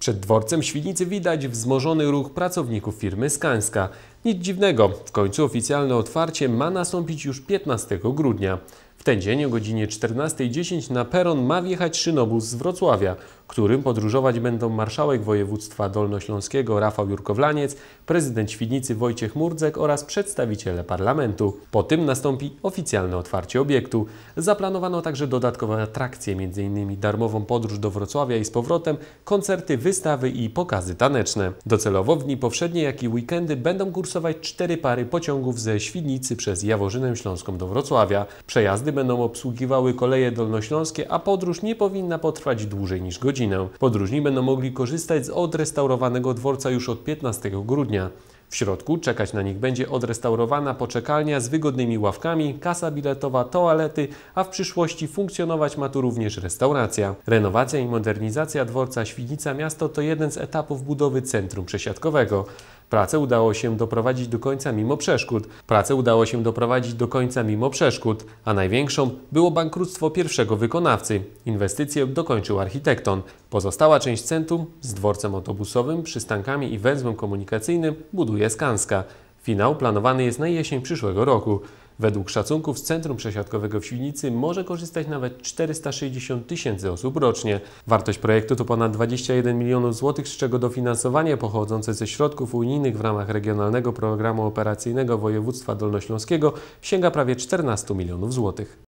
Przed dworcem Świdnicy widać wzmożony ruch pracowników firmy Skańska. Nic dziwnego, w końcu oficjalne otwarcie ma nastąpić już 15 grudnia. W ten dzień o godzinie 14.10 na peron ma wjechać szynobus z Wrocławia którym podróżować będą marszałek województwa dolnośląskiego Rafał Jurkowlaniec, prezydent Świdnicy Wojciech Murdzek oraz przedstawiciele parlamentu. Po tym nastąpi oficjalne otwarcie obiektu. Zaplanowano także dodatkowe atrakcje, m.in. darmową podróż do Wrocławia i z powrotem, koncerty, wystawy i pokazy taneczne. Docelowo w dni powszednie, jak i weekendy będą kursować cztery pary pociągów ze Świdnicy przez Jaworzynę Śląską do Wrocławia. Przejazdy będą obsługiwały koleje dolnośląskie, a podróż nie powinna potrwać dłużej niż godzinę godzinę. Podróżni będą mogli korzystać z odrestaurowanego dworca już od 15 grudnia. W środku czekać na nich będzie odrestaurowana poczekalnia z wygodnymi ławkami, kasa biletowa, toalety, a w przyszłości funkcjonować ma tu również restauracja. Renowacja i modernizacja dworca Świdnica Miasto to jeden z etapów budowy centrum przesiadkowego. Pracę udało się doprowadzić do końca mimo przeszkód. Pracę udało się doprowadzić do końca mimo przeszkód, a największą było bankructwo pierwszego wykonawcy. Inwestycję dokończył architekton. Pozostała część centrum z dworcem autobusowym, przystankami i węzłem komunikacyjnym buduje Skanska. Finał planowany jest na jesień przyszłego roku. Według szacunków z Centrum Przesiadkowego w Świnicy może korzystać nawet 460 tysięcy osób rocznie. Wartość projektu to ponad 21 milionów złotych, z czego dofinansowanie pochodzące ze środków unijnych w ramach Regionalnego Programu Operacyjnego Województwa Dolnośląskiego sięga prawie 14 milionów złotych.